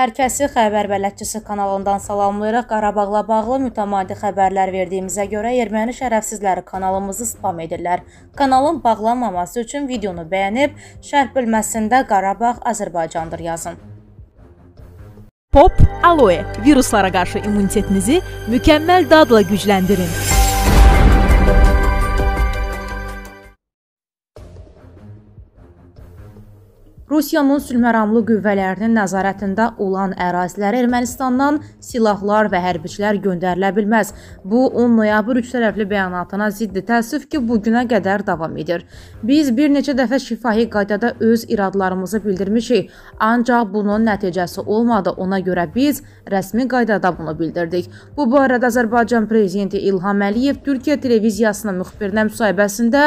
Hər kəsi xəbər bələdçisi kanalından salamlayırıq. Qarabağla bağlı mütəmadi xəbərlər verdiyimizə görə erməni şərəfsizləri kanalımızı spam edirlər. Kanalın bağlanmaması üçün videonu bəyənib, şərh bölməsində Qarabağ Azərbaycandır yazın. Pop Aloe viruslara qarşı immunitetinizi mükəmməl dadla gücləndirin. Rusiyanın sülhməramlı qüvvələrinin nəzarətində olan ərazilərə Ermənistandan silahlar və hərbiçilər göndərilə bilməz. Bu 10 noyabr üç tərəfli bəyanatına ziddi təəssüf ki, bu günə qədər davam edir. Biz bir neçə dəfə şifahi qaydada öz iradlarımızı bildirmişik, ancaq bunun nəticəsi olmadı. Ona görə biz rəsmi qaydada bunu bildirdik. Bu barədə Azərbaycan prezidenti İlham Əliyev Türkiyə televiziyasının müxbirinə müsahibəsində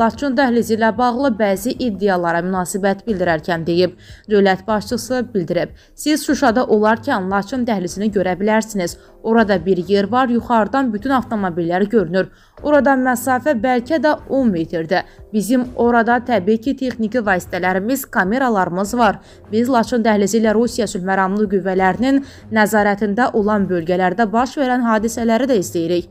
Laçın dəhlizi ilə bağlı bəzi iddialara münasibət bildirərkən deyib. Dövlət başçısı bildirib: "Siz Şuşada olarkən Laçın dəhlizini görə bilərsiniz. Orada bir yer var, yuxarıdan bütün avtomobillər görünür. Oradan məsafə bəlkə də 10 metrdir. Bizim orada təbii ki, texniki vasitələrimiz, kameralarımız var. Biz Laçın dəhlizi ilə Rusiya sülhməramlı qüvvələrinin nəzarətində olan bölgələrdə baş verən hadisələri də izləyirik."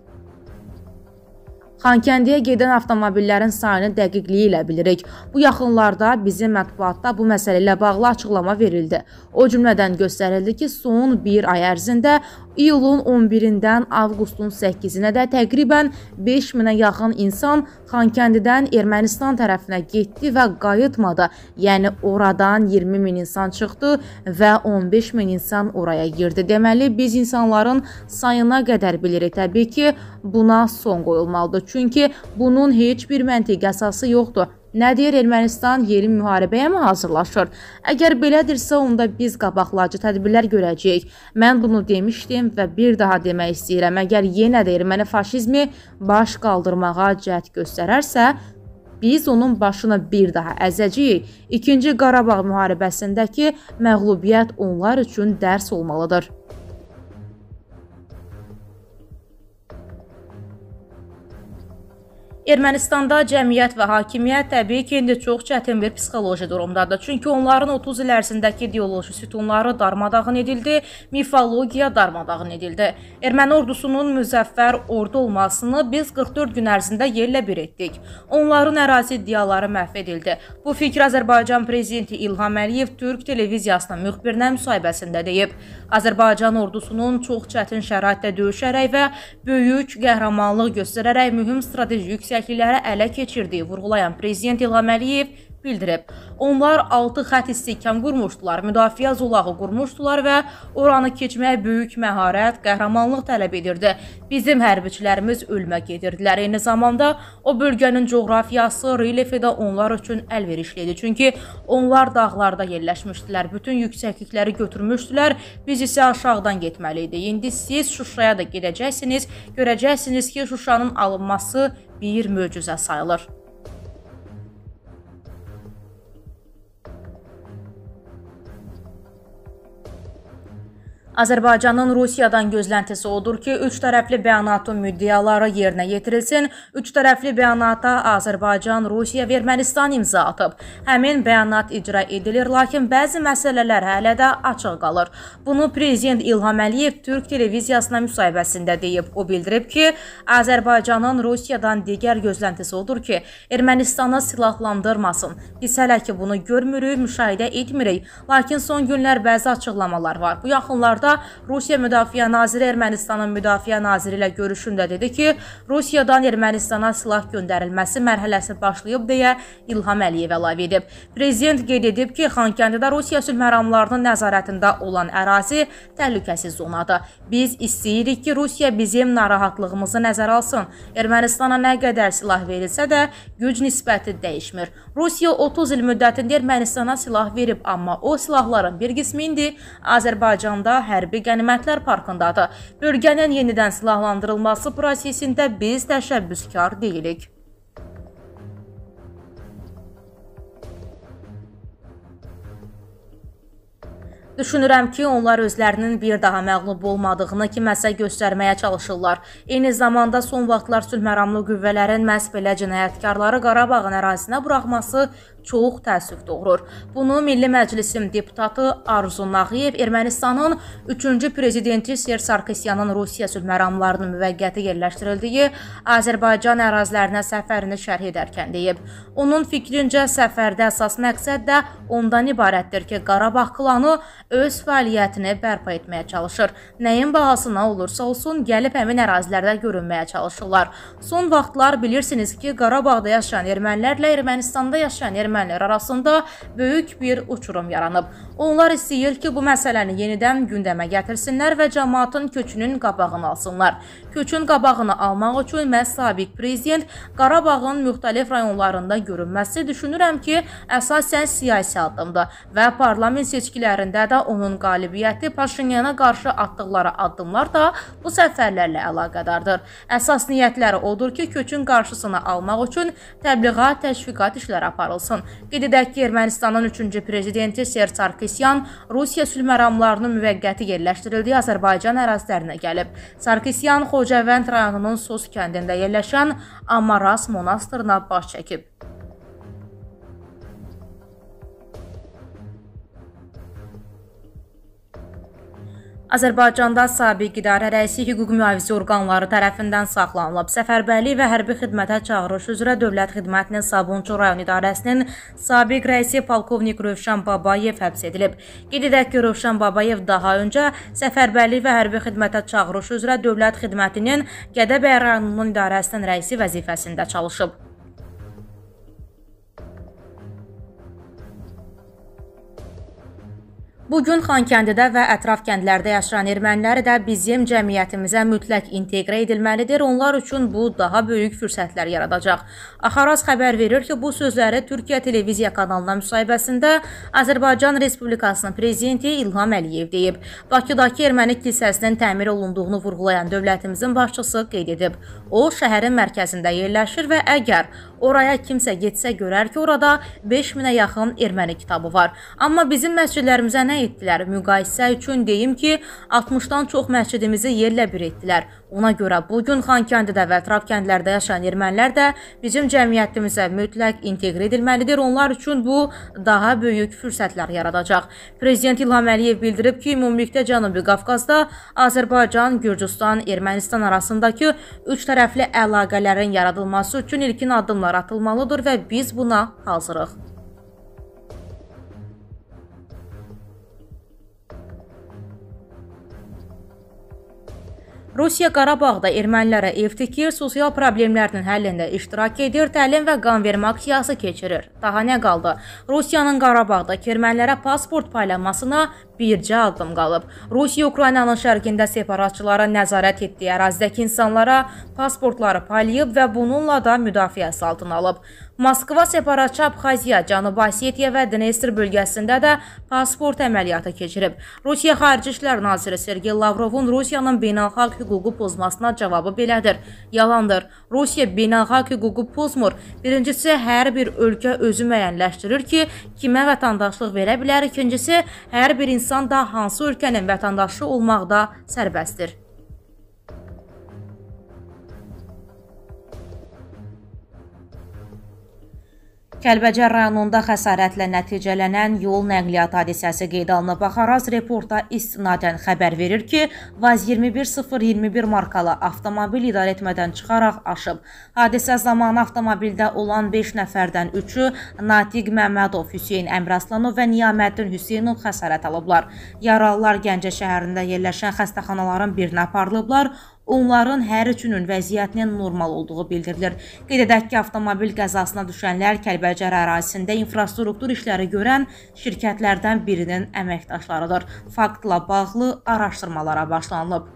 Xankəndiyə gedən avtomobillərin sayını dəqiqliyi ilə bilirik. Bu yaxınlarda bizim mətbuatda bu məsələ ilə bağlı açıqlama verildi. O cümlədən göstərildi ki, son bir ay ərzində iyulun 11-dən avqustun 8-nə də təqribən 5000-ə yaxın insan Xankəndidən Ermənistan tərəfinə getdi və qayıtmadı. Yəni oradan 20 min insan çıxdı və 15 min insan oraya girdi. Deməli biz insanların sayına qədər bilirik. Təbii ki, buna son qoyulmalıdır. Çünki bunun heç bir məntiqi əsası yoxdur. Nə deyir Ermənistan yeni müharibəyə mi hazırlaşır? Əgər belədirsə, onda biz qabaqlayıcı tədbirlər görəcəyik. Mən bunu demişdim və bir daha demək istəyirəm. Əgər yenə də erməni faşizmi baş qaldırmağa cəhd göstərərsə, biz onun başını bir daha əzəcəyik. İkinci Qarabağ müharibəsindəki məğlubiyyət onlar üçün dərs olmalıdır. Ermənistanda cəmiyyət və hakimiyyət təbii ki, indi çox çətin bir psixoloji durumdadır. Çünki onların 30 il ərzindəki ideoloji sütunları darmadağın edildi, mifologiya darmadağın edildi. Erməni ordusunun müzəffər ordu olmasını biz 44 gün ərzində yerlə bir etdik. Onların ərazi iddiaları məhv edildi. Bu fikri Azərbaycan prezidenti İlham Əliyev Türk televiziyasının müxbirinə müsahibəsində deyib. Azərbaycan ordusunun çox çətin şəraitdə döyüşərək və böyük qəhrəmanlıq göstərərək mühüm strateji yüksək siyahılərə ələ keçirdiyi vurğulayan Prezident İlham Əliyev bildirib. Onlar 6 xətt istihkam qurmuşdular, müdafiə zolağı qurmuşdular və oranı keçmək böyük məharət, qəhrəmanlıq tələb edirdi. Bizim hərbiçilərimiz ölmə gedirdilər. Eyni zamanda o bölgənin coğrafiyası reliefi də onlar üçün əlverişli idi. Çünki onlar dağlarda yerləşmişdilər, bütün yüksəklikləri götürmüşdülər. Biz isə aşağıdan getməli idi. İndi siz Şuşaya da gedəcəksiniz, görəcəksiniz ki, Şuşanın alınması bir möcüzə sayılır. Azərbaycanın Rusiyadan gözləntisi odur ki, üç tərəfli bəyanatın müddəaları yerinə yetirilsin. Üç tərəfli bəyanata Azərbaycan, Rusiya və Ermənistan imza atıb. Həmin bəyanat icra edilir, lakin bəzi məsələlər hələ də açıq qalır. Bunu prezident İlham Əliyev Türk televiziyasına müsahibəsində deyib. O bildirib ki, Azərbaycanın Rusiyadan digər gözləntisi odur ki, Ermənistanı silahlandırmasın. Biz hələ ki bunu görmürük, müşahidə etmirik, lakin son günlər bəzi açıqlamalar var. Bu yaxınlarda Bununla Rusiya Müdafiə Naziri Ermənistanın Müdafiə Naziri ilə görüşündə dedi ki, Rusiyadan Ermənistana silah göndərilməsi mərhələsi başlayıb deyə İlham Əliyev əlavə edib. Prezident qeyd edib ki, Xankəndidə Rusiya sülh məramlarının nəzarətində olan ərazi təhlükəsiz zonadır. Biz istəyirik ki, Rusiya bizim narahatlığımızı nəzərə alsın. Ermənistana nə qədər silah verilsə də, güc nisbəti dəyişmir. Rusiya 30 il müddətində Ermənistana silah verib, amma o silahların bir qismi indi Azərbaycanda hərbi qənimətlər parkındadır. Bölgənin yenidən silahlandırılması prosesində biz təşəbbüskar deyilik. Düşünürəm ki, onlar özlərinin bir daha məğlub olmadığını kiməsə göstərməyə çalışırlar. Eyni zamanda son vaxtlar sülhməramlı qüvvələrin məhz belə cinayətkarları Qarabağın ərazisinə buraxması çox təəssüf doğurur. Bunu Milli Məclisin deputatı Arzu Nağıyev Ermənistanın 3-cü prezidenti Ser Sarkisyanın Rusiya sülhməramlarının müvəqqəti yerləşdirildiyi Azərbaycan ərazilərinə səfərini şərh edərkən deyib. Onun fikrincə səfərdə əsas məqsəd də ondan ibarətdir ki, Qarabağ klanı öz fəaliyyətini bərpa etməyə çalışır. Nəyin bahasına olursa olsun gəlib həmin ərazilərdə görünməyə çalışırlar. Son vaxtlar bilirsiniz ki, Qarabağda yaşayan ermənilərlə Ermənistanda yaşayan ermənilər arasında böyük bir uçurum yaranıb. Onlar istəyir ki, bu məsələni yenidən gündəmə gətirsinlər və cəmaatın köçünün qabağını alsınlar. Köçün qabağını almaq üçün məhz sabiq prezident Qarabağın müxtəlif rayonlarında görünməsi düşünürəm ki, əsasən siyasi addımdır və parlament seçkilərində də onun qalibiyyəti Paşinyana qarşı atdıqları addımlar da bu səfərlərlə əlaqədardır. Əsas niyyətləri odur ki, köçün qarşısını almaq üçün təbliğat, təşviqat işləri aparılsın. Qeyd edək ki, Ermənistanın 3-cü prezidenti Serj Sarkisyan Rusiya sülhməramlarının müvəqqəti yerləşdirildiyi Azərbaycan ərazilərinə gəlib. Sarkisyan Xocavənd rayonunun Sos kəndində yerləşən Amaras monastırına baş çəkib. Azərbaycanda sabiq idarə rəisi hüquq mühafizə orqanları tərəfindən saxlanılıb. Səfərbərlik və hərbi xidmətə çağırış üzrə Dövlət Xidmətinin Sabunçu rayon idarəsinin sabiq rəisi polkovnik Rövşən Babayev həbs edilib. Qeyd edək ki, Rövşən Babayev daha öncə səfərbərlik və hərbi xidmətə çağırış üzrə Dövlət Xidmətinin Gədəbəy rayonunun idarəsinin rəisi vəzifəsində çalışıb. Bu gün Xankəndidə və ətraf kəndlərdə yaşayan erməniləri də bizim cəmiyyətimizə mütləq inteqrə edilməlidir. Onlar üçün bu daha böyük fürsətlər yaradacaq. Axaraz xəbər verir ki, bu sözləri Türkiyə televiziya kanalına müsahibəsində Azərbaycan Respublikasının prezidenti İlham Əliyev deyib. Bakıdakı erməni kilsəsinin təmir olunduğunu vurğulayan dövlətimizin başçısı qeyd edib. O, şəhərin mərkəzində yerləşir və əgər oraya kimsə getsə görər ki, orada 5000-ə yaxın erməni kitabı var. Amma bizim məscidlərimizə nə etdilər. Müqayisə üçün deyim ki, 60-dan çox məscidimizi yerlə bir etdilər. Ona görə bu gün Xankəndidə və ətraf kəndlərdə yaşayan ermənilər də bizim cəmiyyətimizə mütləq inteqrə edilməlidir. Onlar üçün bu daha böyük fürsətlər yaradacaq. Prezident İlham Əliyev bildirib ki, ümumilikdə Cənubi Qafqazda Azərbaycan, Gürcüstan, Ermənistan arasındakı üç tərəfli əlaqələrin yaradılması üçün ilkin addımlar atılmalıdır və biz buna hazırıq. Rusiya Qarabağda ermənilərə ev tikir, sosial problemlərinin həllində iştirak edir, təlim və qanvermə aksiyası keçirir. Daha nə qaldı? Rusiyanın Qarabağda ermənilərə pasport paylanmasına bircə addım qalıb. Rusiya Ukraynanın şərqində separatçılara nəzarət etdiyi ərazidəki insanlara pasportları paylayıb və bununla da müdafiəsi altına alıb. Moskva separatçı Abxaziya, Cənubi Osetiya və Dnestr bölgəsində də pasport əməliyyatı keçirib. Rusiya Xarici İşlər naziri Sergey Lavrovun Rusiyanın beynəlxalq hüququ pozmasına cavabı belədir. Yalandır. Rusiya beynəlxalq hüququ pozmur. Birincisi, hər bir ölkə özü müəyyənləşdirir ki, kimə vətəndaşlıq verə bilər. İkincisi, hər bir insan da hansı ölkənin vətəndaşı olmaqda sərbəstdir. Kəlbəcər rayonunda xəsarətlə nəticələnən yol nəqliyyat hadisəsi qeyd alınıb. Xaraz reporta istinadən xəbər verir ki, Vaz 21021 markalı avtomobil idarə etmədən çıxaraq aşıb. Hadisə zamanı avtomobildə olan 5 nəfərdən 3-ü Natiq Məmmədov, Hüseyn Əmraslanov və Niyaməddin Hüseynov xəsarət alıblar. Yaralılar Gəncə şəhərində yerləşən xəstəxanaların birinə aparılıblar onların hər üçünün vəziyyətinin normal olduğu bildirilir. Qeyd edək ki, avtomobil qəzasına düşənlər Kəlbəcər ərazisində infrastruktur işləri görən şirkətlərdən birinin əməkdaşlarıdır. Faktla bağlı araşdırmalara başlanılıb.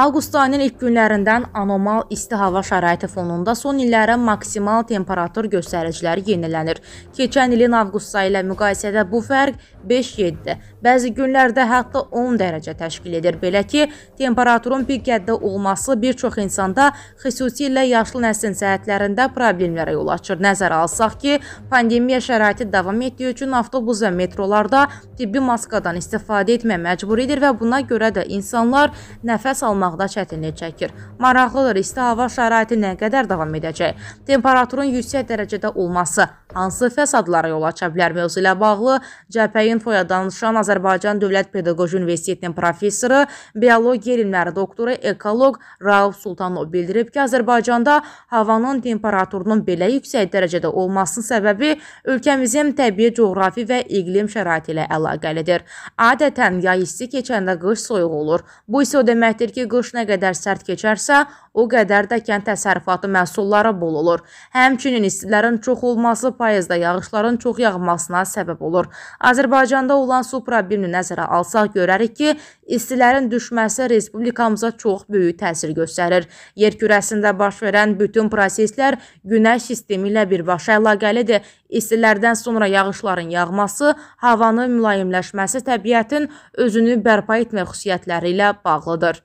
Avqust ayının ilk günlərindən anomal isti hava şəraiti fonunda son illərə maksimal temperatur göstəriciləri yenilənir. Keçən ilin avqust ayı ilə müqayisədə bu fərq 5-7, bəzi günlərdə hətta 10 dərəcə təşkil edir. Belə ki, temperaturun bir qəddə olması bir çox insanda, xüsusilə yaşlı nəslin səhhətlərində problemlərə yol açır. Nəzərə alsaq ki, pandemiya şəraiti davam etdiyi üçün avtobus və metrolarda tibbi maskadan istifadə etməyə məcburidir və buna görə də insanlar nəfəs almaqda çətinlik çəkir. Maraqlıdır isti hava şəraiti nə qədər davam edəcək? Temperaturun yüksək dərəcədə olması hansı fəsadlara yol aça bilər mövzu ilə bağlı Cəbhə infoya danışan Azərbaycan Dövlət Pedaqoji Universitetinin professoru, biologiya elmləri doktoru, ekoloq Rauf Sultanov bildirib ki, Azərbaycanda havanın temperaturunun belə yüksək dərəcədə olmasının səbəbi ölkəmizin təbii coğrafi və iqlim şəraiti ilə əlaqəlidir. Adətən yay isti keçəndə qış soyuq olur. Bu isə o deməkdir ki, qış nə qədər sərt keçərsə, o qədər də kənd təsərrüfatı məhsulları bol olur. Həmçinin istilərin çox olması payızda yağışların çox yağmasına səbəb olur. Azərbaycanda olan su problemini nəzərə alsaq görərik ki, istilərin düşməsi respublikamıza çox böyük təsir göstərir. Yer kürəsində baş verən bütün proseslər günəş sistemi ilə birbaşa əlaqəlidir. İstilərdən sonra yağışların yağması, havanın mülayimləşməsi təbiətin özünü bərpa etmə xüsusiyyətləri ilə bağlıdır.